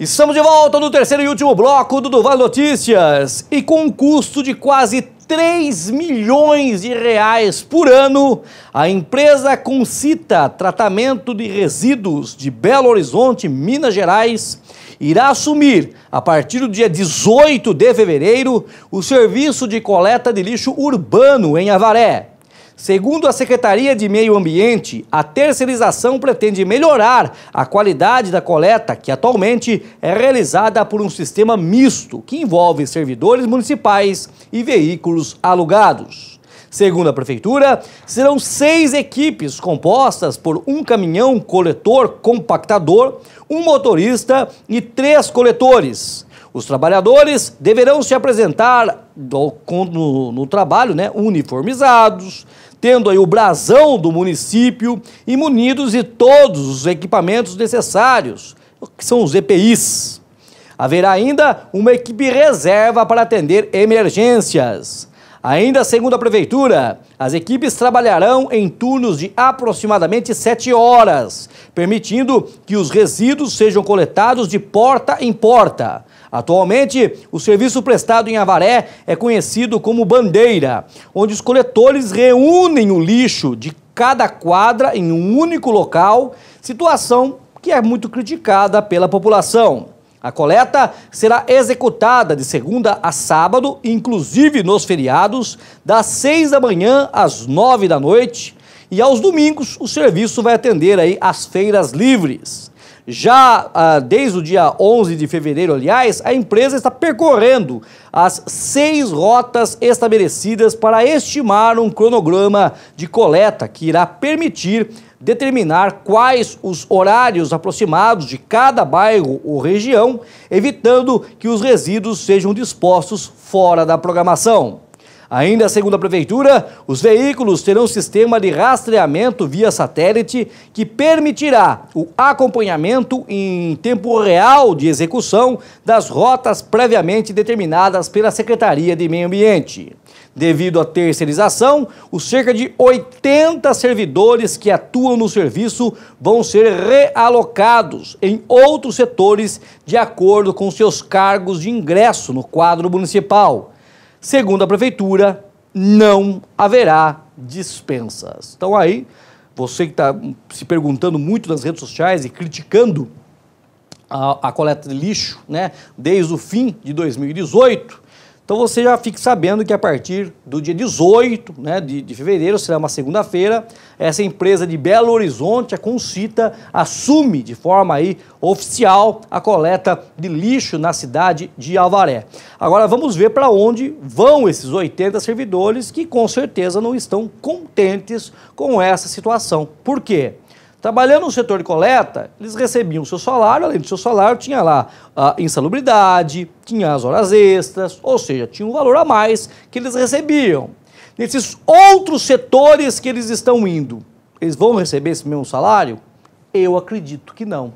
Estamos de volta no terceiro e último bloco do Duval Notícias. E com um custo de quase 3 milhões de reais por ano, a empresa Concita Tratamento de Resíduos de Belo Horizonte, Minas Gerais, irá assumir, a partir do dia 18 de fevereiro, o serviço de coleta de lixo urbano em Avaré. Segundo a Secretaria de Meio Ambiente, a terceirização pretende melhorar a qualidade da coleta, que atualmente é realizada por um sistema misto, que envolve servidores municipais e veículos alugados. Segundo a Prefeitura, serão seis equipes compostas por um caminhão coletor compactador, um motorista e três coletores. Os trabalhadores deverão se apresentar no, no, no trabalho né, uniformizados, tendo aí o brasão do município e munidos de todos os equipamentos necessários, que são os EPIs. Haverá ainda uma equipe reserva para atender emergências. Ainda segundo a Prefeitura, as equipes trabalharão em turnos de aproximadamente 7 horas, permitindo que os resíduos sejam coletados de porta em porta. Atualmente, o serviço prestado em Avaré é conhecido como Bandeira, onde os coletores reúnem o lixo de cada quadra em um único local, situação que é muito criticada pela população. A coleta será executada de segunda a sábado, inclusive nos feriados, das 6 da manhã às 9 da noite. E aos domingos, o serviço vai atender aí as feiras livres. Já ah, desde o dia 11 de fevereiro, aliás, a empresa está percorrendo as seis rotas estabelecidas para estimar um cronograma de coleta que irá permitir determinar quais os horários aproximados de cada bairro ou região, evitando que os resíduos sejam dispostos fora da programação. Ainda segundo a Prefeitura, os veículos terão um sistema de rastreamento via satélite que permitirá o acompanhamento em tempo real de execução das rotas previamente determinadas pela Secretaria de Meio Ambiente. Devido à terceirização, os cerca de 80 servidores que atuam no serviço vão ser realocados em outros setores de acordo com seus cargos de ingresso no quadro municipal. Segundo a prefeitura, não haverá dispensas. Então aí, você que está se perguntando muito nas redes sociais e criticando a, a coleta de lixo, né, desde o fim de 2018, então você já fique sabendo que a partir do dia 18 né, de, de fevereiro, será uma segunda-feira, essa empresa de Belo Horizonte, a Concita, assume de forma aí oficial a coleta de lixo na cidade de Alvaré. Agora vamos ver para onde vão esses 80 servidores que com certeza não estão contentes com essa situação. Por quê? Trabalhando no setor de coleta, eles recebiam o seu salário, além do seu salário, tinha lá a insalubridade, tinha as horas extras, ou seja, tinha um valor a mais que eles recebiam. Nesses outros setores que eles estão indo, eles vão receber esse mesmo salário? Eu acredito que não.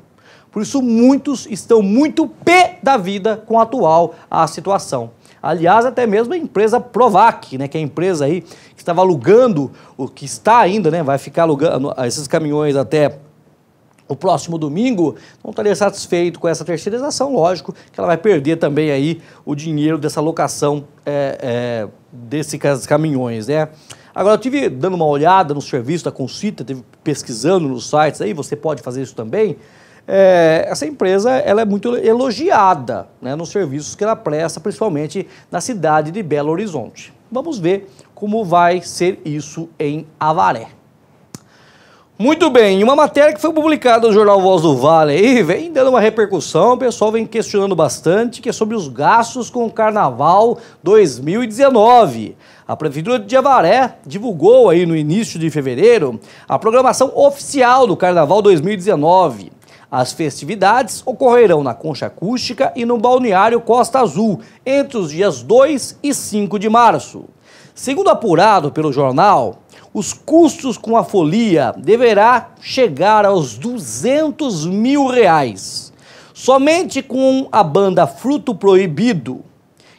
Por isso, muitos estão muito pé da vida com a atual a situação. Aliás, até mesmo a empresa Provac, né, que é a empresa aí estava alugando, o que está ainda, né, vai ficar alugando esses caminhões até o próximo domingo, não estaria satisfeito com essa terceirização, lógico que ela vai perder também aí o dinheiro dessa locação é, é, desses caminhões, né? Agora, eu tive dando uma olhada no serviço da Concita, tive pesquisando nos sites aí, você pode fazer isso também. É, essa empresa ela é muito elogiada né, nos serviços que ela presta, principalmente na cidade de Belo Horizonte. Vamos ver como vai ser isso em Avaré. Muito bem, uma matéria que foi publicada no jornal Voz do Vale aí vem dando uma repercussão, o pessoal vem questionando bastante, que é sobre os gastos com o Carnaval 2019. A Prefeitura de Avaré divulgou aí no início de fevereiro a programação oficial do Carnaval 2019. As festividades ocorrerão na Concha Acústica e no Balneário Costa Azul, entre os dias 2 e 5 de março. Segundo apurado pelo jornal, os custos com a folia deverá chegar aos 200 mil reais. Somente com a banda Fruto Proibido,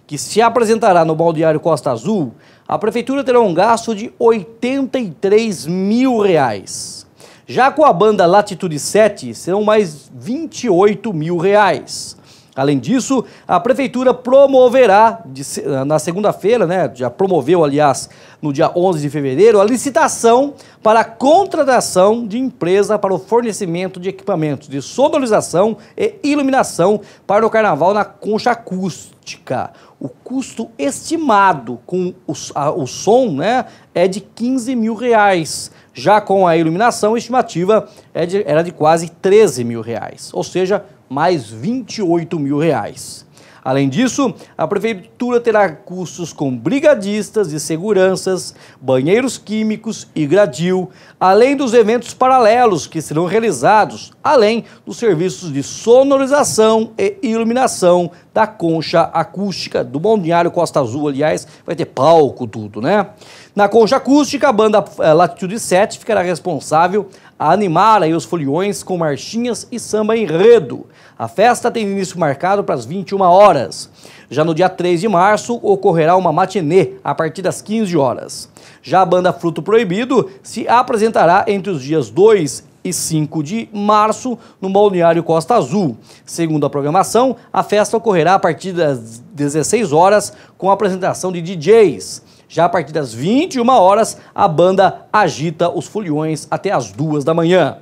que se apresentará no Balneário Costa Azul, a prefeitura terá um gasto de 83 mil reais. Já com a banda Latitude 7, serão mais 28 mil reais. Além disso, a prefeitura promoverá de, eh, na segunda-feira, né, já promoveu, aliás, no dia 11 de fevereiro, a licitação para a contratação de empresa para o fornecimento de equipamentos de sonorização e iluminação para o carnaval na concha acústica. O custo estimado com o, a, o som né, é de 15 mil reais. Já com a iluminação, a estimativa é de, era de quase 13 mil reais. Ou seja, mais 28 mil reais. Além disso, a prefeitura terá custos com brigadistas e seguranças, banheiros químicos e gradil, além dos eventos paralelos que serão realizados, além dos serviços de sonorização e iluminação da concha acústica do Balneário Costa Azul, aliás, vai ter palco tudo, né? Na concha acústica, a banda eh, Latitude 7 ficará responsável a animar aí os foliões com marchinhas e samba enredo. A festa tem início marcado para as 21 horas. Já no dia 3 de março ocorrerá uma matinê a partir das 15 horas. Já a banda Fruto Proibido se apresentará entre os dias 2 e 5 de março no Balneário Costa Azul. Segundo a programação, a festa ocorrerá a partir das 16 horas com a apresentação de DJs. Já a partir das 21 horas, a banda agita os foliões até as 2 da manhã.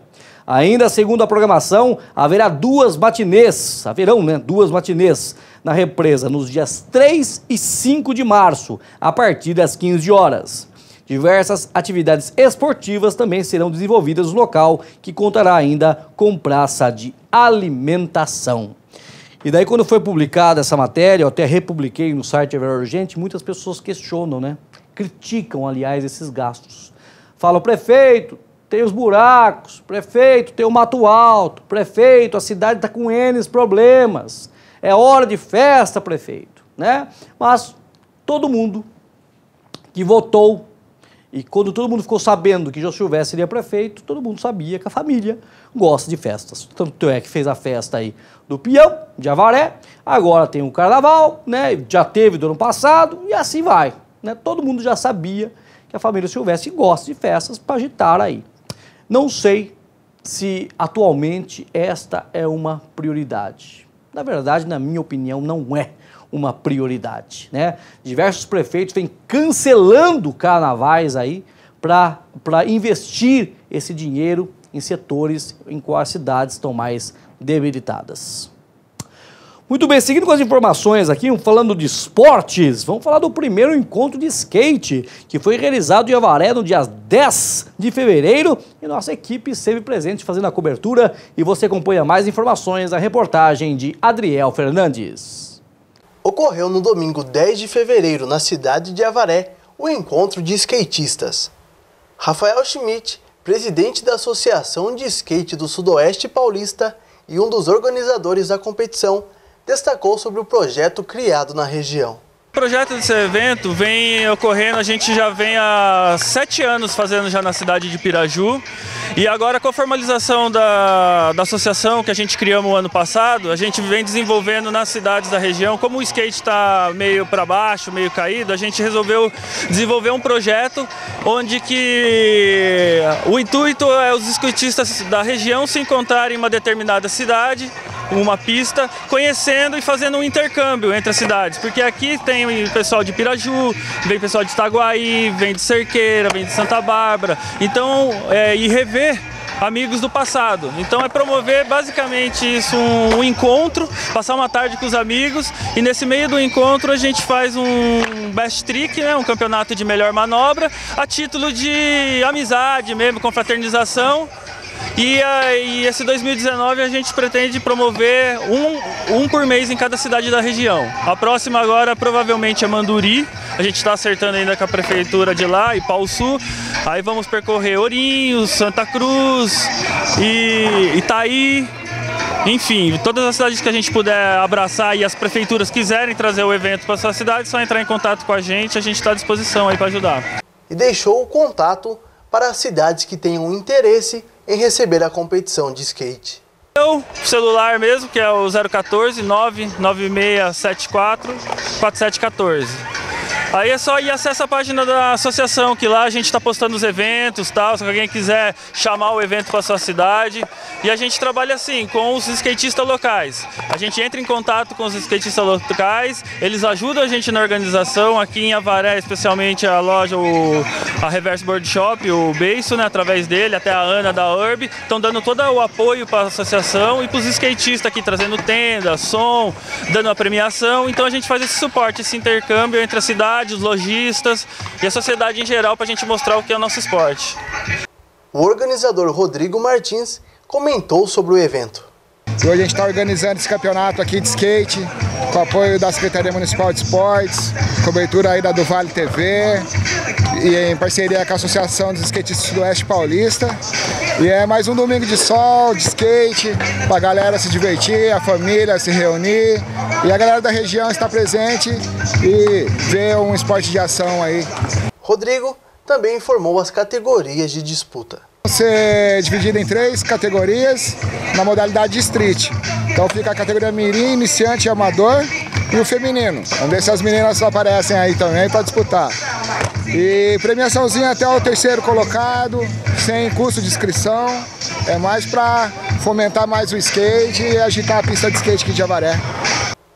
Ainda segundo a programação, haverá duas matinês, haverão né, duas matinês na represa nos dias 3 e 5 de março, a partir das 15 horas. Diversas atividades esportivas também serão desenvolvidas no local, que contará ainda com praça de alimentação. E daí, quando foi publicada essa matéria, eu até republiquei no site Ever Urgente, muitas pessoas questionam, né? Criticam, aliás, esses gastos. Falam, prefeito, tem os buracos, prefeito, tem o mato alto, prefeito, a cidade está com N problemas, é hora de festa, prefeito, né? Mas todo mundo que votou e quando todo mundo ficou sabendo que João Silvestre seria prefeito, todo mundo sabia que a família gosta de festas. Tanto é que fez a festa aí do peão, de Avaré, agora tem o carnaval, né? Já teve do ano passado e assim vai. Né? Todo mundo já sabia que a família Silvestre gosta de festas para agitar aí. Não sei se atualmente esta é uma prioridade. Na verdade, na minha opinião, não é uma prioridade. Né? Diversos prefeitos vêm cancelando carnavais aí para investir esse dinheiro em setores em quais as cidades estão mais debilitadas. Muito bem, seguindo com as informações aqui, falando de esportes, vamos falar do primeiro encontro de skate, que foi realizado em Avaré no dia 10 de fevereiro, e nossa equipe esteve presente fazendo a cobertura, e você acompanha mais informações na reportagem de Adriel Fernandes. Ocorreu no domingo 10 de fevereiro, na cidade de Avaré, o encontro de skatistas. Rafael Schmidt, presidente da Associação de Skate do Sudoeste Paulista e um dos organizadores da competição, destacou sobre o projeto criado na região. O projeto desse evento vem ocorrendo, a gente já vem há sete anos fazendo já na cidade de Piraju. E agora com a formalização da, da associação que a gente criamos ano passado, a gente vem desenvolvendo nas cidades da região. Como o skate está meio para baixo, meio caído, a gente resolveu desenvolver um projeto onde que o intuito é os skatistas da região se encontrarem em uma determinada cidade uma pista, conhecendo e fazendo um intercâmbio entre as cidades, porque aqui tem o pessoal de Piraju, vem pessoal de Itaguaí, vem de Cerqueira, vem de Santa Bárbara, então é, e rever amigos do passado. Então é promover basicamente isso, um, um, encontro, passar uma tarde com os amigos e nesse meio do encontro a gente faz um best trick, né, um campeonato de melhor manobra, a título de amizade mesmo, confraternização e, ah, e esse 2019 a gente pretende promover um, um por mês em cada cidade da região. A próxima agora provavelmente é Manduri, a gente está acertando ainda com a prefeitura de lá e Pau Sul. Aí vamos percorrer Ourinhos, Santa Cruz e Itaí. Enfim, todas as cidades que a gente puder abraçar e as prefeituras quiserem trazer o evento para sua cidade, é só entrar em contato com a gente, a gente está à disposição aí para ajudar. E deixou o contato para as cidades que tenham interesse em receber a competição de skate. Meu celular mesmo, que é o 014 99674 4714. Aí é só ir acessa a página da associação, que lá a gente está postando os eventos tal, se alguém quiser chamar o evento para sua cidade. E a gente trabalha assim, com os skatistas locais. A gente entra em contato com os skatistas locais, eles ajudam a gente na organização, aqui em Avaré, especialmente a loja, o, a Reverse Board Shop, o Beiso né, através dele, até a Ana da Urb, estão dando todo o apoio para a associação e para os skatistas aqui, trazendo tenda, som, dando a premiação. Então a gente faz esse suporte, esse intercâmbio entre a cidade sociedade, os lojistas e a sociedade em geral para a gente mostrar o que é o nosso esporte. O organizador Rodrigo Martins comentou sobre o evento. E hoje a gente está organizando esse campeonato aqui de skate, com apoio da Secretaria Municipal de Esportes, cobertura aí da do Vale TV, e em parceria com a Associação dos Skatistas do Oeste Paulista. E é mais um domingo de sol, de skate, para a galera se divertir, a família se reunir. E a galera da região está presente e ver um esporte de ação aí. Rodrigo também informou as categorias de disputa. Você é dividido em três categorias na modalidade street. Então fica a categoria mirim, iniciante e amador e o feminino. Vamos ver se as meninas aparecem aí também para disputar. E premiaçãozinha até o terceiro colocado, sem custo de inscrição. É mais para fomentar mais o skate e agitar a pista de skate aqui de Javaré.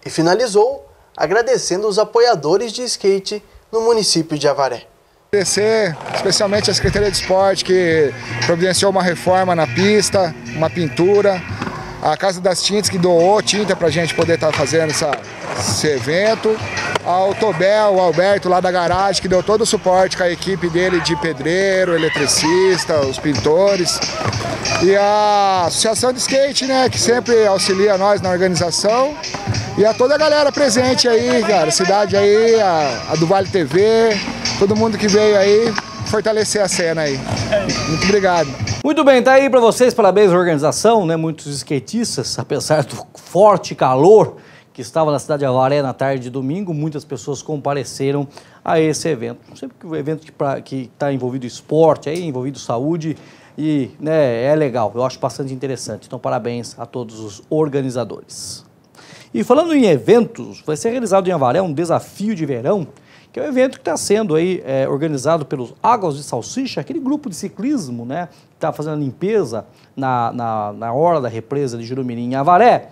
E finalizou agradecendo os apoiadores de skate no município de Javaré. Agradecer especialmente a Secretaria de Esporte que providenciou uma reforma na pista, uma pintura, a Casa das Tintas que doou tinta para a gente poder estar tá fazendo essa, esse evento ao Tobel, ao Alberto lá da garagem, que deu todo o suporte com a equipe dele de pedreiro, eletricista, os pintores. E a Associação de Skate, né, que sempre auxilia nós na organização. E a toda a galera presente aí, cara, cidade aí, a, a do Vale TV, todo mundo que veio aí fortalecer a cena aí. Muito obrigado. Muito bem, tá aí para vocês, parabéns à organização, né? Muitos skatistas, apesar do forte calor, que estava na cidade de Avaré na tarde de domingo. Muitas pessoas compareceram a esse evento. Sempre que o evento que está envolvido esporte, aí, envolvido saúde, e né, é legal, eu acho bastante interessante. Então, parabéns a todos os organizadores. E falando em eventos, vai ser realizado em Avaré um desafio de verão, que é um evento que está sendo aí, é, organizado pelos Águas de Salsicha, aquele grupo de ciclismo né, que está fazendo a limpeza na, na, na hora da represa de Jurumirim em Avaré.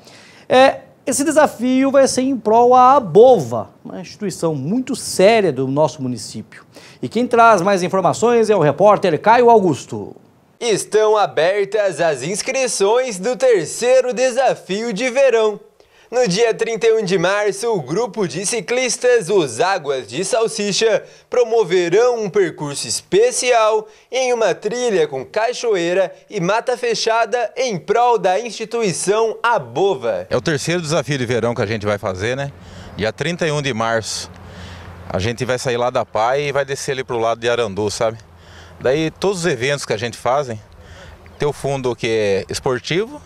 É, esse desafio vai ser em prol à Abova, uma instituição muito séria do nosso município. E quem traz mais informações é o repórter Caio Augusto. Estão abertas as inscrições do terceiro desafio de verão, no dia 31 de março, o grupo de ciclistas Os Águas de Salsicha promoverão um percurso especial em uma trilha com cachoeira e mata fechada em prol da instituição Abova. É o terceiro desafio de verão que a gente vai fazer, né? Dia 31 de março. A gente vai sair lá da Pai e vai descer ali pro lado de Arandu, sabe? Daí todos os eventos que a gente fazem, tem o fundo que é esportivo,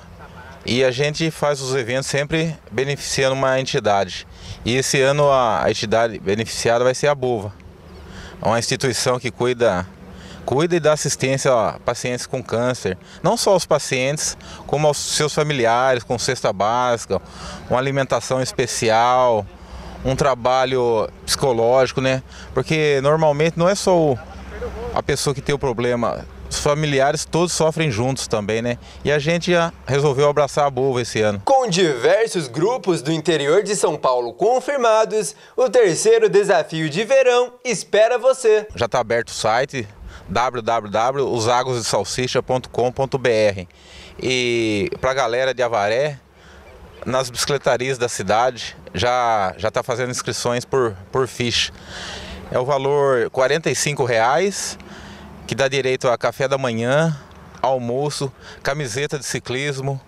e a gente faz os eventos sempre beneficiando uma entidade. E esse ano a entidade beneficiada vai ser a Bova, é uma instituição que cuida cuida e dá assistência a pacientes com câncer, não só aos pacientes, como aos seus familiares, com cesta básica, uma alimentação especial, um trabalho psicológico, né? Porque normalmente não é só o, a pessoa que tem o problema os familiares todos sofrem juntos também, né? E a gente resolveu abraçar a Bova esse ano. Com diversos grupos do interior de São Paulo confirmados, o terceiro desafio de verão espera você. Já está aberto o site www.osagosdesalsicha.com.br e para a galera de Avaré, nas bicicletarias da cidade, já já está fazendo inscrições por, por ficha. É o valor R$ 45,00. reais que dá direito a café da manhã, almoço, camiseta de ciclismo,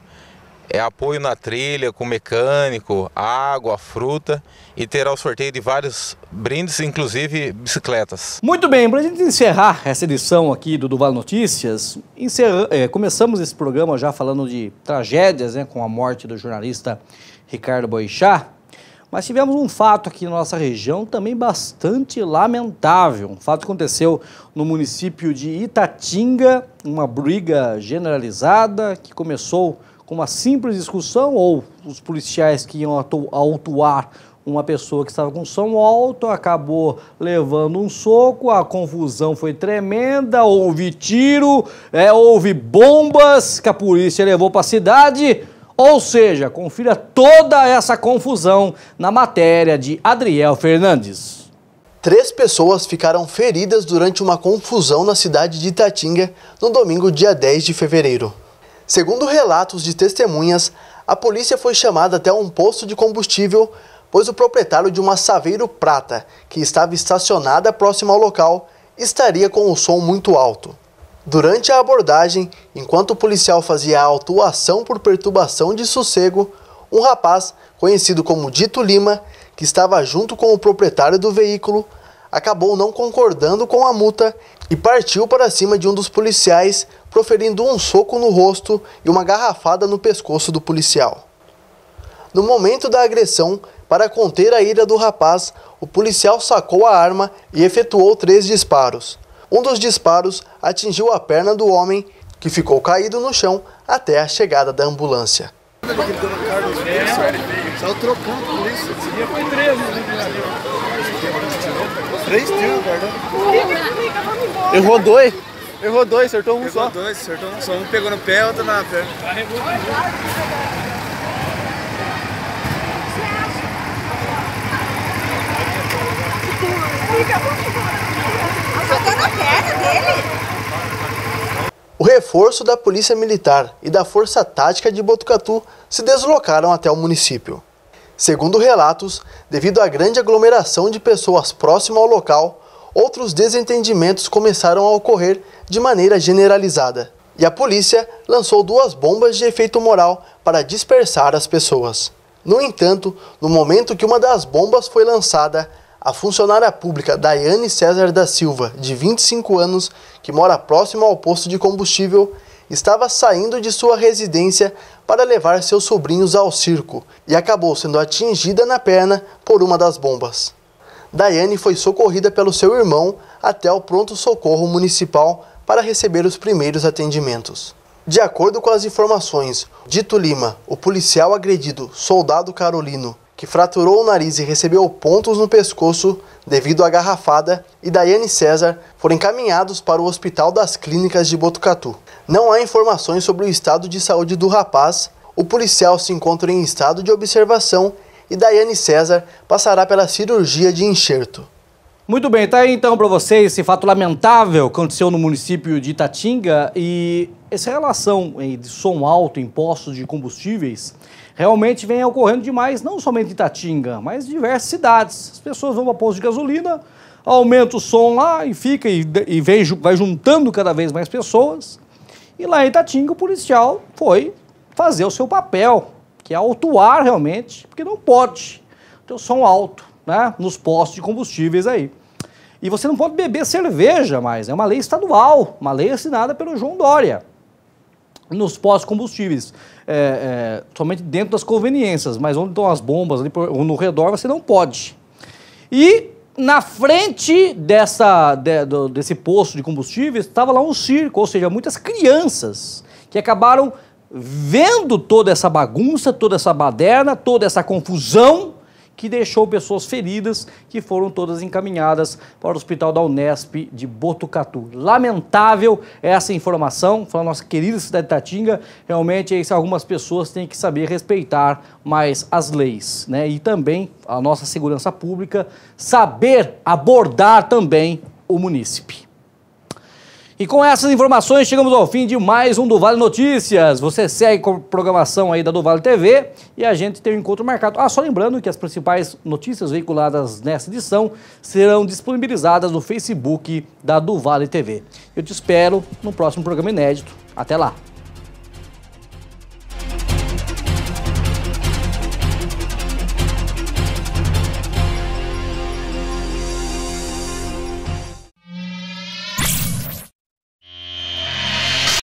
é apoio na trilha com mecânico, água, fruta e terá o sorteio de vários brindes, inclusive bicicletas. Muito bem, para a gente encerrar essa edição aqui do Duval Notícias, é, começamos esse programa já falando de tragédias, né, com a morte do jornalista Ricardo Boixá. Mas tivemos um fato aqui na nossa região também bastante lamentável. Um fato aconteceu no município de Itatinga, uma briga generalizada que começou com uma simples discussão ou os policiais que iam autuar uma pessoa que estava com som alto acabou levando um soco, a confusão foi tremenda, houve tiro, é, houve bombas que a polícia levou para a cidade. Ou seja, confira toda essa confusão na matéria de Adriel Fernandes. Três pessoas ficaram feridas durante uma confusão na cidade de Itatinga no domingo, dia 10 de fevereiro. Segundo relatos de testemunhas, a polícia foi chamada até um posto de combustível, pois o proprietário de uma Saveiro Prata, que estava estacionada próxima ao local, estaria com o som muito alto. Durante a abordagem, enquanto o policial fazia a autuação por perturbação de sossego, um rapaz, conhecido como Dito Lima, que estava junto com o proprietário do veículo, acabou não concordando com a multa e partiu para cima de um dos policiais, proferindo um soco no rosto e uma garrafada no pescoço do policial. No momento da agressão, para conter a ira do rapaz, o policial sacou a arma e efetuou três disparos. Um dos disparos atingiu a perna do homem, que ficou caído no chão até a chegada da ambulância. Errou dois. Errou dois, acertou um só. dois, acertou um só. Um pegou no pé, outro na perna. Carregou. Fica, fica. O reforço da Polícia Militar e da Força Tática de Botucatu se deslocaram até o município. Segundo relatos, devido à grande aglomeração de pessoas próximo ao local, outros desentendimentos começaram a ocorrer de maneira generalizada. E a polícia lançou duas bombas de efeito moral para dispersar as pessoas. No entanto, no momento que uma das bombas foi lançada, a funcionária pública Daiane César da Silva, de 25 anos, que mora próximo ao posto de combustível, estava saindo de sua residência para levar seus sobrinhos ao circo e acabou sendo atingida na perna por uma das bombas. Daiane foi socorrida pelo seu irmão até o pronto-socorro municipal para receber os primeiros atendimentos. De acordo com as informações, Dito Lima, o policial agredido, soldado Carolino que fraturou o nariz e recebeu pontos no pescoço devido à garrafada, e Daiane César foram encaminhados para o Hospital das Clínicas de Botucatu. Não há informações sobre o estado de saúde do rapaz, o policial se encontra em estado de observação e Daiane César passará pela cirurgia de enxerto. Muito bem, tá aí então para vocês esse fato lamentável que aconteceu no município de Itatinga e essa relação de som alto em postos de combustíveis realmente vem ocorrendo demais, não somente em Itatinga, mas em diversas cidades. As pessoas vão para posto de gasolina, aumenta o som lá e fica e, e vem, vai juntando cada vez mais pessoas. E lá em Itatinga o policial foi fazer o seu papel, que é autuar realmente, porque não pode ter o som alto né, nos postos de combustíveis aí. E você não pode beber cerveja mais, é uma lei estadual, uma lei assinada pelo João Dória. Nos postos de combustíveis, é, é, somente dentro das conveniências, mas onde estão as bombas, ali por, no redor, você não pode. E na frente dessa, de, do, desse posto de combustíveis estava lá um circo, ou seja, muitas crianças que acabaram vendo toda essa bagunça, toda essa baderna, toda essa confusão que deixou pessoas feridas, que foram todas encaminhadas para o hospital da Unesp de Botucatu. Lamentável essa informação, para a nossa querida cidade de Tatinga. Realmente, isso, algumas pessoas têm que saber respeitar mais as leis, né? E também a nossa segurança pública, saber abordar também o munícipe. E com essas informações chegamos ao fim de mais um do Vale Notícias. Você segue com a programação aí da do Vale TV e a gente tem um encontro marcado. Ah, só lembrando que as principais notícias veiculadas nessa edição serão disponibilizadas no Facebook da do Vale TV. Eu te espero no próximo programa inédito. Até lá.